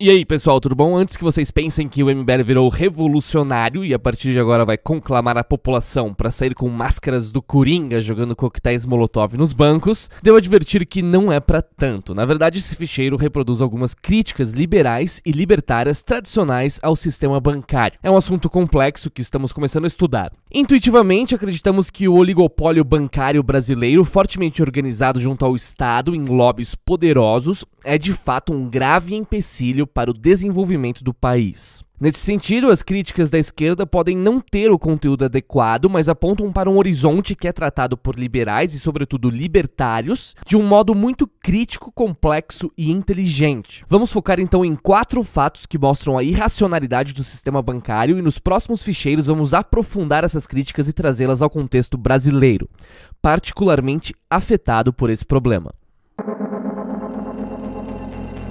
E aí, pessoal, tudo bom? Antes que vocês pensem que o MBL virou revolucionário e a partir de agora vai conclamar a população para sair com máscaras do Coringa jogando coquetéis Molotov nos bancos, devo advertir que não é para tanto. Na verdade, esse ficheiro reproduz algumas críticas liberais e libertárias tradicionais ao sistema bancário. É um assunto complexo que estamos começando a estudar. Intuitivamente, acreditamos que o oligopólio bancário brasileiro, fortemente organizado junto ao Estado em lobbies poderosos, é de fato um grave empecilho para o desenvolvimento do país. Nesse sentido, as críticas da esquerda podem não ter o conteúdo adequado, mas apontam para um horizonte que é tratado por liberais e, sobretudo, libertários, de um modo muito crítico, complexo e inteligente. Vamos focar então em quatro fatos que mostram a irracionalidade do sistema bancário e nos próximos ficheiros vamos aprofundar essas críticas e trazê-las ao contexto brasileiro, particularmente afetado por esse problema.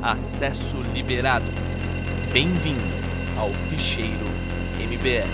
Acesso liberado. Bem-vindo ao Ficheiro MBR.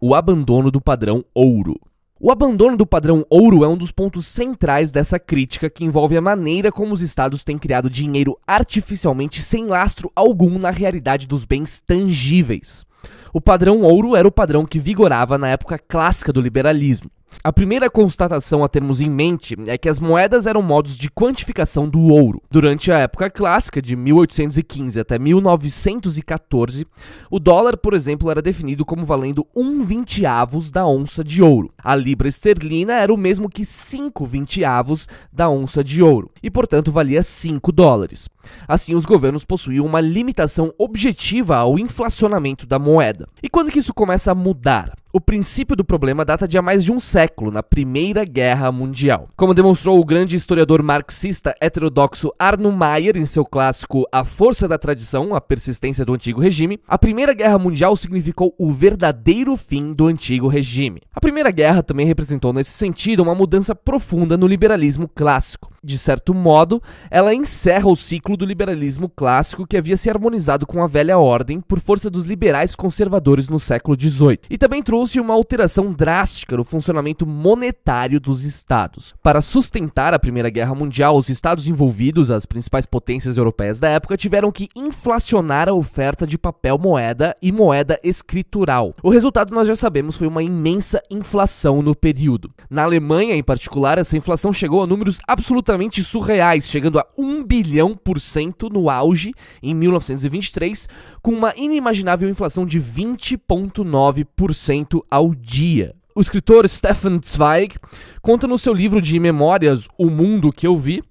O abandono do padrão ouro. O abandono do padrão ouro é um dos pontos centrais dessa crítica que envolve a maneira como os estados têm criado dinheiro artificialmente sem lastro algum na realidade dos bens tangíveis. O padrão ouro era o padrão que vigorava na época clássica do liberalismo. A primeira constatação a termos em mente é que as moedas eram modos de quantificação do ouro. Durante a época clássica, de 1815 até 1914, o dólar, por exemplo, era definido como valendo 1 vinteavos da onça de ouro. A libra esterlina era o mesmo que 5 vinteavos da onça de ouro, e portanto valia 5 dólares. Assim, os governos possuíam uma limitação objetiva ao inflacionamento da moeda. E quando que isso começa a mudar? O princípio do problema data de há mais de um século, na Primeira Guerra Mundial. Como demonstrou o grande historiador marxista heterodoxo Arno Mayer em seu clássico A Força da Tradição, A Persistência do Antigo Regime, a Primeira Guerra Mundial significou o verdadeiro fim do Antigo Regime. A Primeira Guerra também representou, nesse sentido, uma mudança profunda no liberalismo clássico. De certo modo, ela encerra o ciclo do liberalismo clássico que havia se harmonizado com a velha ordem por força dos liberais conservadores no século XVIII, e também trouxe uma alteração drástica no funcionamento monetário dos estados. Para sustentar a Primeira Guerra Mundial, os estados envolvidos, as principais potências europeias da época, tiveram que inflacionar a oferta de papel moeda e moeda escritural. O resultado nós já sabemos foi uma imensa inflação no período. Na Alemanha, em particular, essa inflação chegou a números absolutamente absolutamente surreais, chegando a 1 bilhão por cento no auge em 1923, com uma inimaginável inflação de 20,9% ao dia. O escritor Stefan Zweig conta no seu livro de memórias O Mundo que Eu Vi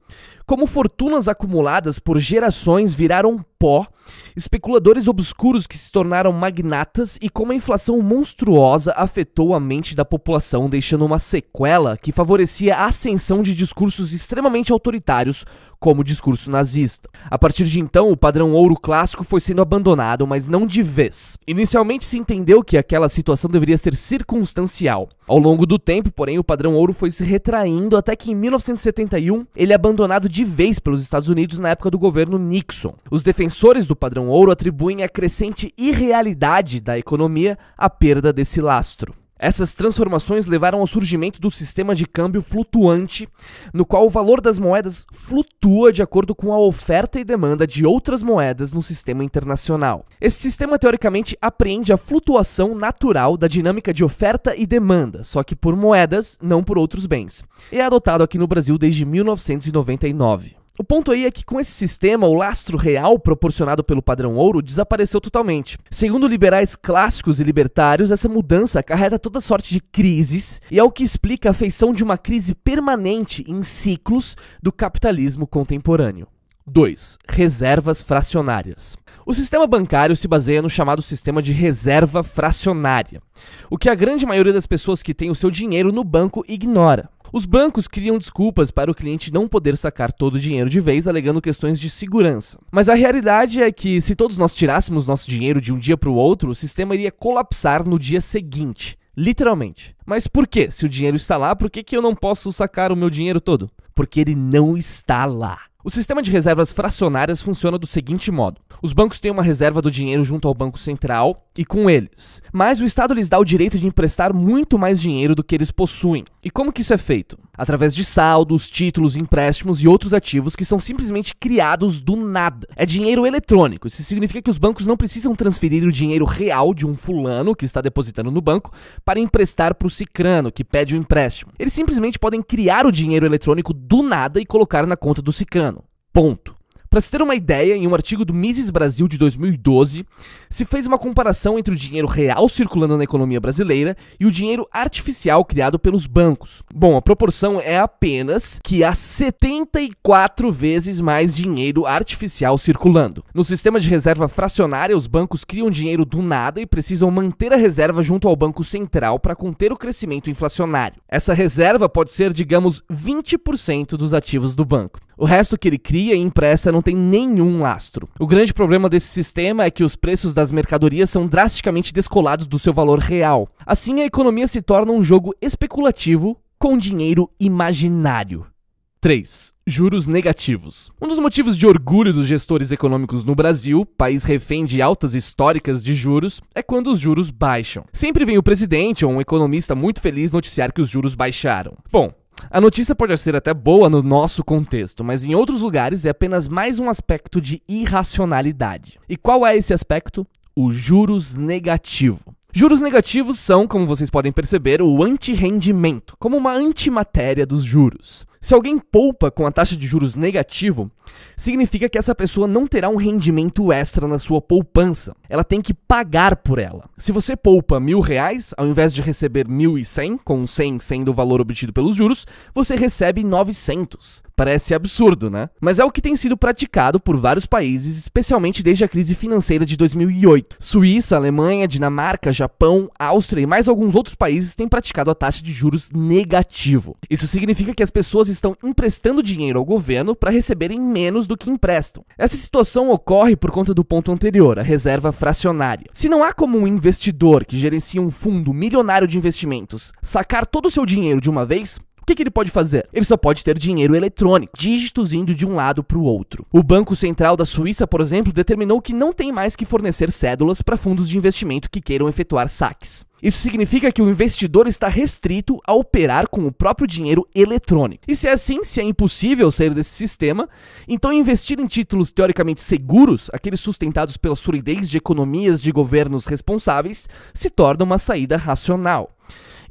como fortunas acumuladas por gerações viraram pó, especuladores obscuros que se tornaram magnatas e como a inflação monstruosa afetou a mente da população, deixando uma sequela que favorecia a ascensão de discursos extremamente autoritários, como o discurso nazista. A partir de então, o padrão ouro clássico foi sendo abandonado, mas não de vez. Inicialmente se entendeu que aquela situação deveria ser circunstancial. Ao longo do tempo, porém, o padrão ouro foi se retraindo até que em 1971 ele é abandonado de vez pelos Estados Unidos na época do governo Nixon. Os defensores Defensores do padrão ouro atribuem a crescente irrealidade da economia à perda desse lastro. Essas transformações levaram ao surgimento do sistema de câmbio flutuante, no qual o valor das moedas flutua de acordo com a oferta e demanda de outras moedas no sistema internacional. Esse sistema teoricamente apreende a flutuação natural da dinâmica de oferta e demanda, só que por moedas, não por outros bens, e é adotado aqui no Brasil desde 1999. O ponto aí é que com esse sistema, o lastro real proporcionado pelo padrão ouro desapareceu totalmente. Segundo liberais clássicos e libertários, essa mudança acarreta toda sorte de crises e é o que explica a feição de uma crise permanente em ciclos do capitalismo contemporâneo. 2. Reservas fracionárias. O sistema bancário se baseia no chamado sistema de reserva fracionária, o que a grande maioria das pessoas que tem o seu dinheiro no banco ignora. Os bancos criam desculpas para o cliente não poder sacar todo o dinheiro de vez, alegando questões de segurança. Mas a realidade é que se todos nós tirássemos nosso dinheiro de um dia para o outro, o sistema iria colapsar no dia seguinte. Literalmente. Mas por que? Se o dinheiro está lá, por que, que eu não posso sacar o meu dinheiro todo? Porque ele não está lá. O sistema de reservas fracionárias funciona do seguinte modo: os bancos têm uma reserva do dinheiro junto ao Banco Central e com eles, mas o Estado lhes dá o direito de emprestar muito mais dinheiro do que eles possuem. E como que isso é feito? Através de saldos, títulos, empréstimos e outros ativos que são simplesmente criados do nada. É dinheiro eletrônico. Isso significa que os bancos não precisam transferir o dinheiro real de um fulano que está depositando no banco para emprestar para o cicrano que pede o empréstimo. Eles simplesmente podem criar o dinheiro eletrônico do nada e colocar na conta do cicrano. Ponto. Para se ter uma ideia, em um artigo do Mises Brasil de 2012, se fez uma comparação entre o dinheiro real circulando na economia brasileira e o dinheiro artificial criado pelos bancos. Bom, a proporção é apenas que há 74 vezes mais dinheiro artificial circulando. No sistema de reserva fracionária, os bancos criam dinheiro do nada e precisam manter a reserva junto ao Banco Central para conter o crescimento inflacionário. Essa reserva pode ser, digamos, 20% dos ativos do banco. O resto que ele cria e impressa não tem nenhum lastro. O grande problema desse sistema é que os preços das mercadorias são drasticamente descolados do seu valor real. Assim, a economia se torna um jogo especulativo com dinheiro imaginário. 3. Juros negativos. Um dos motivos de orgulho dos gestores econômicos no Brasil, país refém de altas históricas de juros, é quando os juros baixam. Sempre vem o presidente ou um economista muito feliz noticiar que os juros baixaram. Bom, a notícia pode ser até boa no nosso contexto, mas em outros lugares é apenas mais um aspecto de irracionalidade. E qual é esse aspecto? O juros negativo. Juros negativos são, como vocês podem perceber, o anti-rendimento, como uma antimatéria dos juros. Se alguém poupa com a taxa de juros negativo, significa que essa pessoa não terá um rendimento extra na sua poupança. Ela tem que pagar por ela. Se você poupa mil reais, ao invés de receber mil e cem, com cem sendo o valor obtido pelos juros, você recebe novecentos. Parece absurdo, né? Mas é o que tem sido praticado por vários países, especialmente desde a crise financeira de 2008. Suíça, Alemanha, Dinamarca, Japão, Áustria e mais alguns outros países têm praticado a taxa de juros negativo. Isso significa que as pessoas estão emprestando dinheiro ao governo para receberem menos do que emprestam. Essa situação ocorre por conta do ponto anterior, a reserva fracionária. Se não há como um investidor que gerencia um fundo milionário de investimentos sacar todo o seu dinheiro de uma vez, o que, que, ele pode fazer? Ele só pode ter dinheiro eletrônico, dígitos indo de um lado para o outro. O Banco Central da Suíça, por exemplo, determinou que não tem mais que fornecer cédulas para fundos de investimento que queiram efetuar saques. Isso significa que o investidor está restrito a operar com o próprio dinheiro eletrônico. E se é assim, se é impossível sair desse sistema, então investir em títulos teoricamente seguros, aqueles sustentados pela solidez de economias de governos responsáveis, se torna uma saída racional.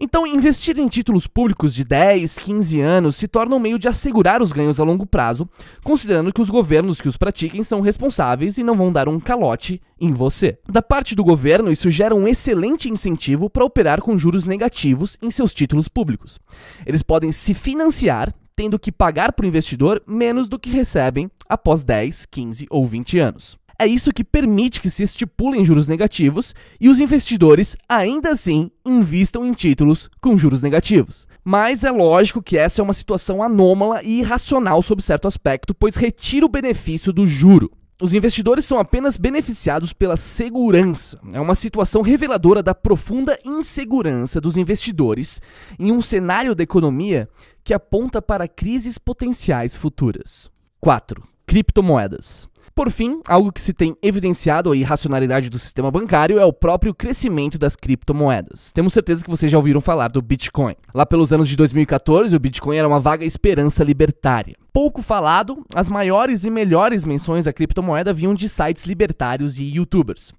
Então, investir em títulos públicos de 10, 15 anos se torna um meio de assegurar os ganhos a longo prazo, considerando que os governos que os pratiquem são responsáveis e não vão dar um calote em você. Da parte do governo, isso gera um excelente incentivo para operar com juros negativos em seus títulos públicos. Eles podem se financiar tendo que pagar para o investidor menos do que recebem após 10, 15 ou 20 anos. É isso que permite que se estipulem juros negativos e os investidores, ainda assim, investam em títulos com juros negativos. Mas é lógico que essa é uma situação anômala e irracional sob certo aspecto, pois retira o benefício do juro. Os investidores são apenas beneficiados pela segurança. É uma situação reveladora da profunda insegurança dos investidores em um cenário da economia que aponta para crises potenciais futuras. 4. Criptomoedas. Por fim, algo que se tem evidenciado a irracionalidade do sistema bancário é o próprio crescimento das criptomoedas. Temos certeza que vocês já ouviram falar do Bitcoin. Lá pelos anos de 2014, o Bitcoin era uma vaga esperança libertária. Pouco falado, as maiores e melhores menções à criptomoeda vinham de sites libertários e youtubers.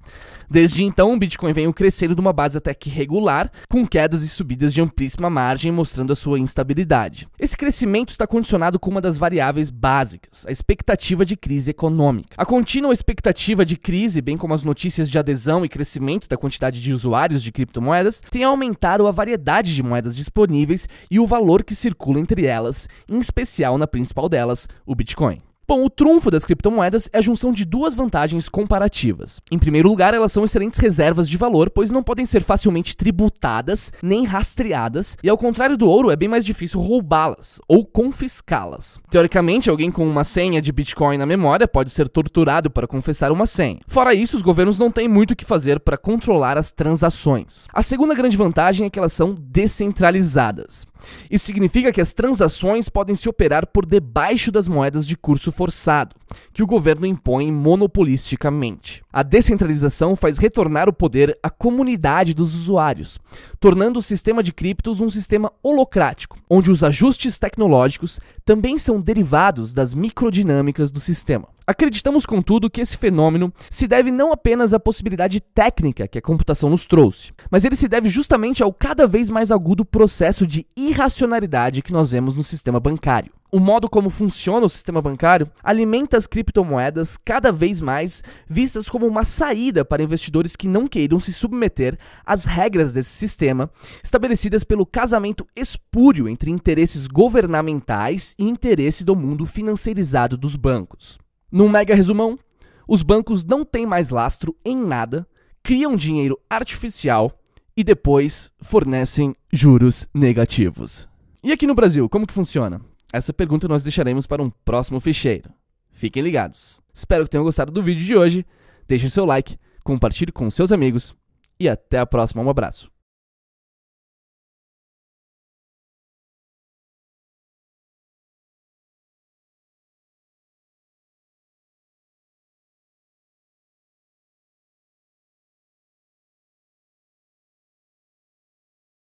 Desde então, o Bitcoin veio crescendo de uma base até que regular, com quedas e subidas de amplíssima margem, mostrando a sua instabilidade. Esse crescimento está condicionado com uma das variáveis básicas, a expectativa de crise econômica. A contínua expectativa de crise, bem como as notícias de adesão e crescimento da quantidade de usuários de criptomoedas, tem aumentado a variedade de moedas disponíveis e o valor que circula entre elas, em especial na principal delas, o Bitcoin. Bom, o trunfo das criptomoedas é a junção de duas vantagens comparativas. Em primeiro lugar, elas são excelentes reservas de valor, pois não podem ser facilmente tributadas nem rastreadas, e ao contrário do ouro, é bem mais difícil roubá-las ou confiscá-las. Teoricamente, alguém com uma senha de Bitcoin na memória pode ser torturado para confessar uma senha. Fora isso, os governos não têm muito o que fazer para controlar as transações. A segunda grande vantagem é que elas são descentralizadas. Isso significa que as transações podem se operar por debaixo das moedas de curso forçado, que o governo impõe monopolisticamente. A descentralização faz retornar o poder à comunidade dos usuários, tornando o sistema de criptos um sistema holocrático, onde os ajustes tecnológicos também são derivados das microdinâmicas do sistema. Acreditamos, contudo, que esse fenômeno se deve não apenas à possibilidade técnica que a computação nos trouxe, mas ele se deve justamente ao cada vez mais agudo processo de irracionalidade que nós vemos no sistema bancário. O modo como funciona o sistema bancário alimenta as criptomoedas cada vez mais vistas como uma saída para investidores que não queiram se submeter às regras desse sistema, estabelecidas pelo casamento espúrio entre interesses governamentais e interesse do mundo financeirizado dos bancos. Num mega resumão, os bancos não têm mais lastro em nada, criam dinheiro artificial e depois fornecem juros negativos. E aqui no Brasil, como que funciona? Essa pergunta nós deixaremos para um próximo ficheiro. Fiquem ligados. Espero que tenham gostado do vídeo de hoje. Deixe seu like, compartilhe com seus amigos e até a próxima. Um abraço.